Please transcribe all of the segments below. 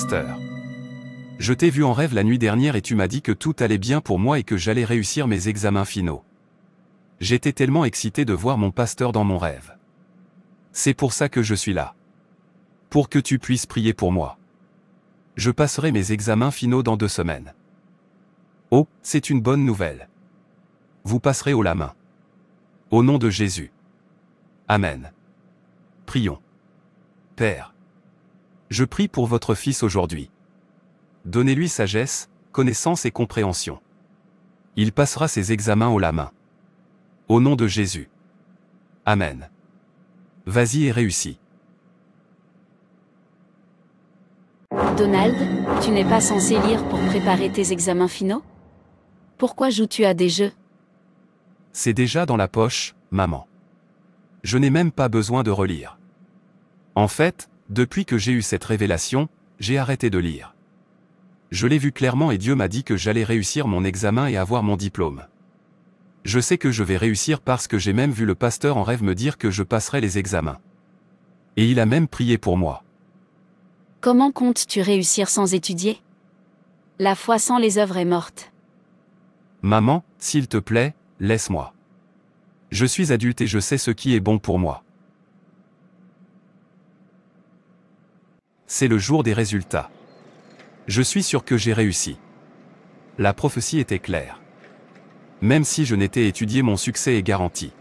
Pasteur. Je t'ai vu en rêve la nuit dernière et tu m'as dit que tout allait bien pour moi et que j'allais réussir mes examens finaux. J'étais tellement excité de voir mon pasteur dans mon rêve. C'est pour ça que je suis là. Pour que tu puisses prier pour moi. Je passerai mes examens finaux dans deux semaines. Oh, c'est une bonne nouvelle. Vous passerez au la main. Au nom de Jésus. Amen. Prions. Père, je prie pour votre fils aujourd'hui. Donnez-lui sagesse, connaissance et compréhension. Il passera ses examens au la main. Au nom de Jésus. Amen. Vas-y et réussis. Donald, tu n'es pas censé lire pour préparer tes examens finaux Pourquoi joues-tu à des jeux C'est déjà dans la poche, maman. Je n'ai même pas besoin de relire. En fait, depuis que j'ai eu cette révélation, j'ai arrêté de lire. Je l'ai vu clairement et Dieu m'a dit que j'allais réussir mon examen et avoir mon diplôme. Je sais que je vais réussir parce que j'ai même vu le pasteur en rêve me dire que je passerai les examens. Et il a même prié pour moi. Comment comptes-tu réussir sans étudier La foi sans les œuvres est morte. Maman, s'il te plaît, laisse-moi. Je suis adulte et je sais ce qui est bon pour moi. c'est le jour des résultats. Je suis sûr que j'ai réussi. La prophétie était claire. Même si je n'étais étudié, mon succès est garanti.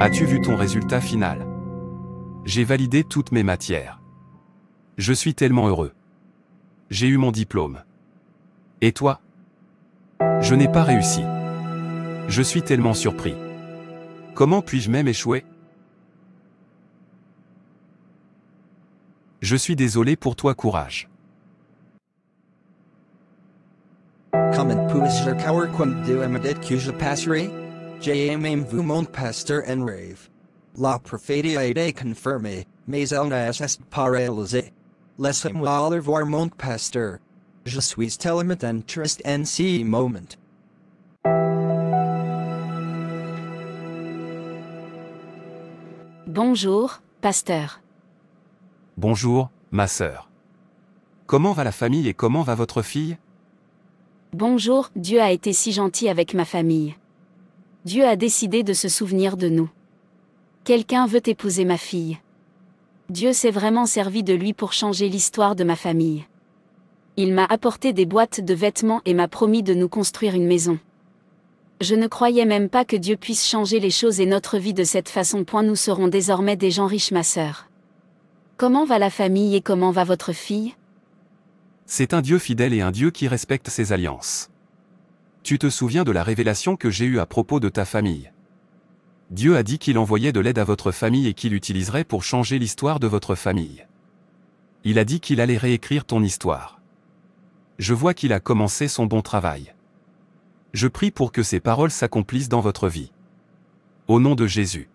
As-tu vu ton résultat final J'ai validé toutes mes matières. Je suis tellement heureux. J'ai eu mon diplôme. Et toi Je n'ai pas réussi. Je suis tellement surpris. Comment puis-je même échouer Je suis désolé pour toi courage. Comment pouvez-je quand comme de dit que je passerai? J'aime vous mon pasteur en rave. La prophétie a été confirmée, mais elle n'a est pas réalisée. Laissez-moi aller voir mon pasteur. Je suis tellement triste en ce moment. Bonjour, pasteur. Bonjour, ma sœur. Comment va la famille et comment va votre fille Bonjour, Dieu a été si gentil avec ma famille. Dieu a décidé de se souvenir de nous. Quelqu'un veut épouser ma fille. Dieu s'est vraiment servi de lui pour changer l'histoire de ma famille. Il m'a apporté des boîtes de vêtements et m'a promis de nous construire une maison. Je ne croyais même pas que Dieu puisse changer les choses et notre vie de cette façon. Point nous serons désormais des gens riches, ma sœur. Comment va la famille et comment va votre fille C'est un Dieu fidèle et un Dieu qui respecte ses alliances. Tu te souviens de la révélation que j'ai eue à propos de ta famille. Dieu a dit qu'il envoyait de l'aide à votre famille et qu'il utiliserait pour changer l'histoire de votre famille. Il a dit qu'il allait réécrire ton histoire. Je vois qu'il a commencé son bon travail. Je prie pour que ces paroles s'accomplissent dans votre vie. Au nom de Jésus.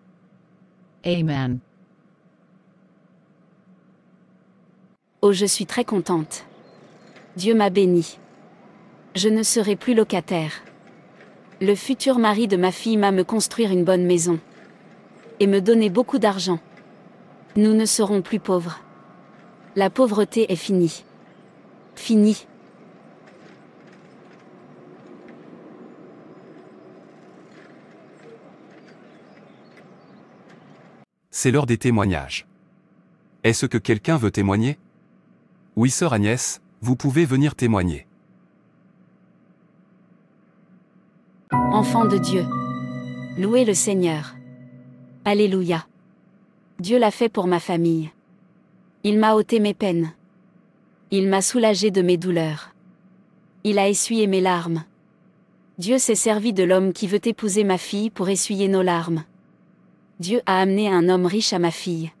Amen. Oh, je suis très contente. Dieu m'a béni. Je ne serai plus locataire. Le futur mari de ma fille m'a me construire une bonne maison. Et me donner beaucoup d'argent. Nous ne serons plus pauvres. La pauvreté est finie. Finie. C'est l'heure des témoignages. Est-ce que quelqu'un veut témoigner oui, sœur Agnès, vous pouvez venir témoigner. Enfant de Dieu, louez le Seigneur. Alléluia. Dieu l'a fait pour ma famille. Il m'a ôté mes peines. Il m'a soulagé de mes douleurs. Il a essuyé mes larmes. Dieu s'est servi de l'homme qui veut épouser ma fille pour essuyer nos larmes. Dieu a amené un homme riche à ma fille.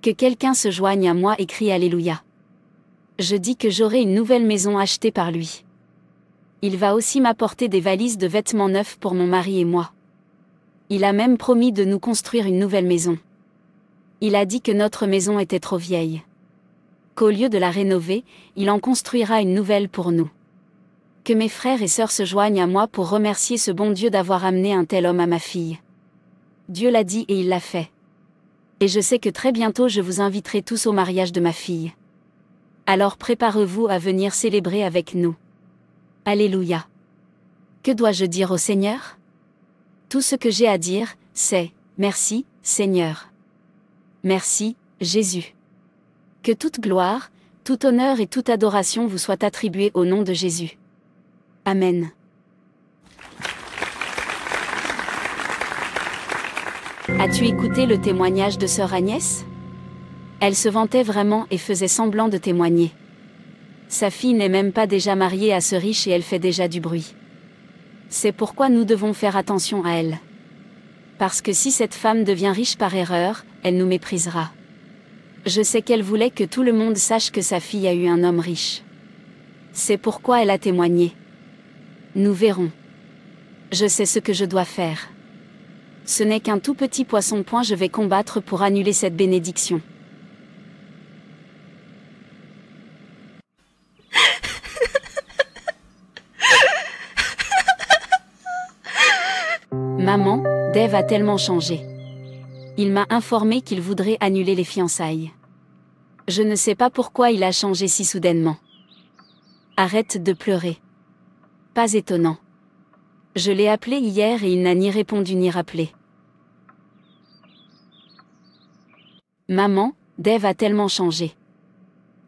Que quelqu'un se joigne à moi et crie Alléluia je dis que j'aurai une nouvelle maison achetée par lui. Il va aussi m'apporter des valises de vêtements neufs pour mon mari et moi. Il a même promis de nous construire une nouvelle maison. Il a dit que notre maison était trop vieille. Qu'au lieu de la rénover, il en construira une nouvelle pour nous. Que mes frères et sœurs se joignent à moi pour remercier ce bon Dieu d'avoir amené un tel homme à ma fille. Dieu l'a dit et il l'a fait. Et je sais que très bientôt je vous inviterai tous au mariage de ma fille. Alors préparez-vous à venir célébrer avec nous. Alléluia. Que dois-je dire au Seigneur Tout ce que j'ai à dire, c'est ⁇ Merci, Seigneur. Merci, Jésus. Que toute gloire, tout honneur et toute adoration vous soient attribués au nom de Jésus. Amen. As-tu écouté le témoignage de Sœur Agnès elle se vantait vraiment et faisait semblant de témoigner. Sa fille n'est même pas déjà mariée à ce riche et elle fait déjà du bruit. C'est pourquoi nous devons faire attention à elle. Parce que si cette femme devient riche par erreur, elle nous méprisera. Je sais qu'elle voulait que tout le monde sache que sa fille a eu un homme riche. C'est pourquoi elle a témoigné. Nous verrons. Je sais ce que je dois faire. Ce n'est qu'un tout petit poisson point je vais combattre pour annuler cette bénédiction. Dave a tellement changé. Il m'a informé qu'il voudrait annuler les fiançailles. Je ne sais pas pourquoi il a changé si soudainement. Arrête de pleurer. Pas étonnant. Je l'ai appelé hier et il n'a ni répondu ni rappelé. Maman, Dave a tellement changé.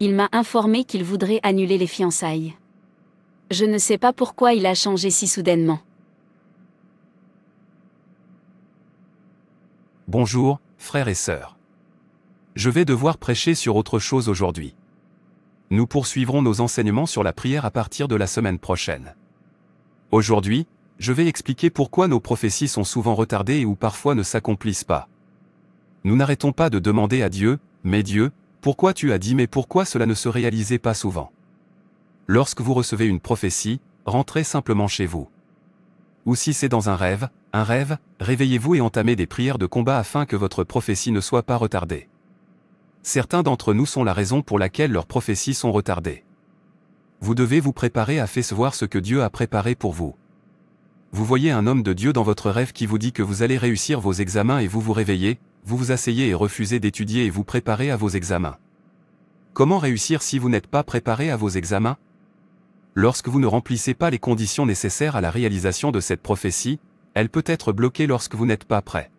Il m'a informé qu'il voudrait annuler les fiançailles. Je ne sais pas pourquoi il a changé si soudainement. Bonjour, frères et sœurs. Je vais devoir prêcher sur autre chose aujourd'hui. Nous poursuivrons nos enseignements sur la prière à partir de la semaine prochaine. Aujourd'hui, je vais expliquer pourquoi nos prophéties sont souvent retardées ou parfois ne s'accomplissent pas. Nous n'arrêtons pas de demander à Dieu, mais Dieu, pourquoi tu as dit mais pourquoi cela ne se réalisait pas souvent Lorsque vous recevez une prophétie, rentrez simplement chez vous. Ou si c'est dans un rêve, un rêve, réveillez-vous et entamez des prières de combat afin que votre prophétie ne soit pas retardée. Certains d'entre nous sont la raison pour laquelle leurs prophéties sont retardées. Vous devez vous préparer à voir ce que Dieu a préparé pour vous. Vous voyez un homme de Dieu dans votre rêve qui vous dit que vous allez réussir vos examens et vous vous réveillez, vous vous asseyez et refusez d'étudier et vous préparez à vos examens. Comment réussir si vous n'êtes pas préparé à vos examens lorsque vous ne remplissez pas les conditions nécessaires à la réalisation de cette prophétie, elle peut être bloquée lorsque vous n'êtes pas prêt.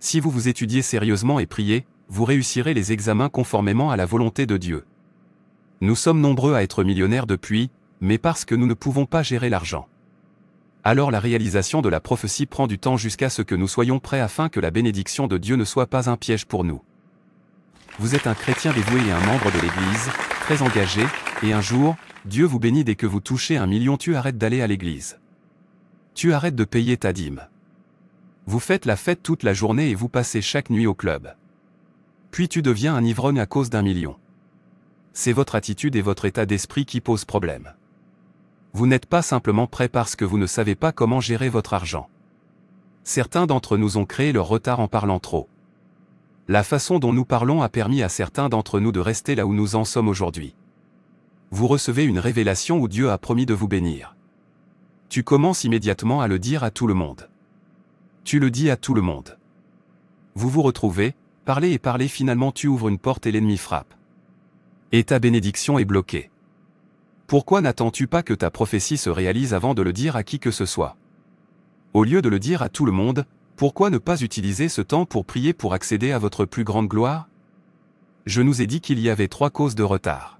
Si vous vous étudiez sérieusement et priez, vous réussirez les examens conformément à la volonté de Dieu. Nous sommes nombreux à être millionnaires depuis, mais parce que nous ne pouvons pas gérer l'argent. Alors la réalisation de la prophétie prend du temps jusqu'à ce que nous soyons prêts afin que la bénédiction de Dieu ne soit pas un piège pour nous. Vous êtes un chrétien dévoué et un membre de l'Église, très engagé, et un jour, Dieu vous bénit dès que vous touchez un million, tu arrêtes d'aller à l'église. Tu arrêtes de payer ta dîme. Vous faites la fête toute la journée et vous passez chaque nuit au club. Puis tu deviens un ivrogne à cause d'un million. C'est votre attitude et votre état d'esprit qui posent problème. Vous n'êtes pas simplement prêt parce que vous ne savez pas comment gérer votre argent. Certains d'entre nous ont créé leur retard en parlant trop. La façon dont nous parlons a permis à certains d'entre nous de rester là où nous en sommes aujourd'hui vous recevez une révélation où Dieu a promis de vous bénir. Tu commences immédiatement à le dire à tout le monde. Tu le dis à tout le monde. Vous vous retrouvez, parlez et parlez, finalement tu ouvres une porte et l'ennemi frappe. Et ta bénédiction est bloquée. Pourquoi n'attends-tu pas que ta prophétie se réalise avant de le dire à qui que ce soit Au lieu de le dire à tout le monde, pourquoi ne pas utiliser ce temps pour prier pour accéder à votre plus grande gloire Je nous ai dit qu'il y avait trois causes de retard.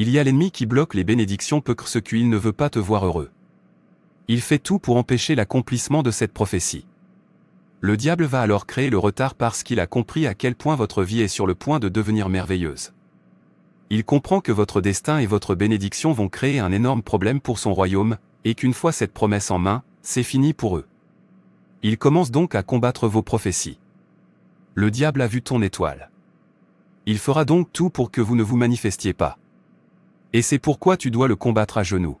Il y a l'ennemi qui bloque les bénédictions parce qu'il ne veut pas te voir heureux. Il fait tout pour empêcher l'accomplissement de cette prophétie. Le diable va alors créer le retard parce qu'il a compris à quel point votre vie est sur le point de devenir merveilleuse. Il comprend que votre destin et votre bénédiction vont créer un énorme problème pour son royaume, et qu'une fois cette promesse en main, c'est fini pour eux. Il commence donc à combattre vos prophéties. Le diable a vu ton étoile. Il fera donc tout pour que vous ne vous manifestiez pas. Et c'est pourquoi tu dois le combattre à genoux.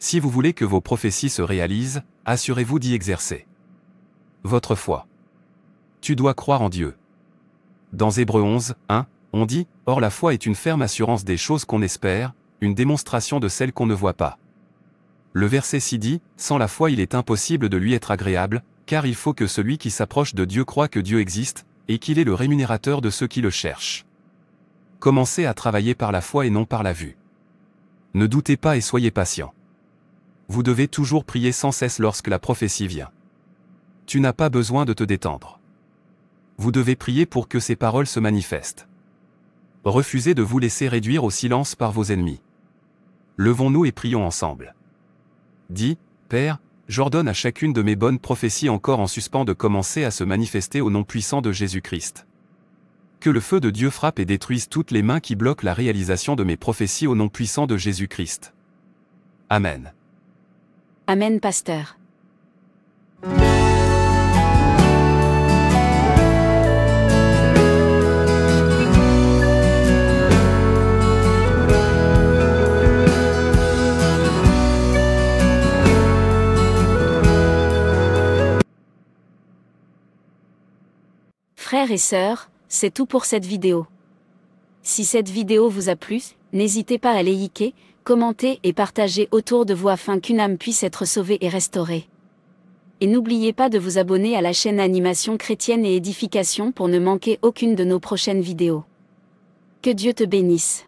Si vous voulez que vos prophéties se réalisent, assurez-vous d'y exercer. Votre foi. Tu dois croire en Dieu. Dans Hébreu 11, 1, on dit, Or la foi est une ferme assurance des choses qu'on espère, une démonstration de celles qu'on ne voit pas. Le verset 6 dit, Sans la foi il est impossible de lui être agréable, car il faut que celui qui s'approche de Dieu croit que Dieu existe, et qu'il est le rémunérateur de ceux qui le cherchent. Commencez à travailler par la foi et non par la vue. Ne doutez pas et soyez patient. Vous devez toujours prier sans cesse lorsque la prophétie vient. Tu n'as pas besoin de te détendre. Vous devez prier pour que ces paroles se manifestent. Refusez de vous laisser réduire au silence par vos ennemis. Levons-nous et prions ensemble. Dis, Père, j'ordonne à chacune de mes bonnes prophéties encore en suspens de commencer à se manifester au nom puissant de Jésus-Christ que le feu de Dieu frappe et détruise toutes les mains qui bloquent la réalisation de mes prophéties au nom puissant de Jésus-Christ. Amen. Amen, pasteur. Frères et sœurs, c'est tout pour cette vidéo. Si cette vidéo vous a plu, n'hésitez pas à liker, commenter et partager autour de vous afin qu'une âme puisse être sauvée et restaurée. Et n'oubliez pas de vous abonner à la chaîne Animation chrétienne et édification pour ne manquer aucune de nos prochaines vidéos. Que Dieu te bénisse.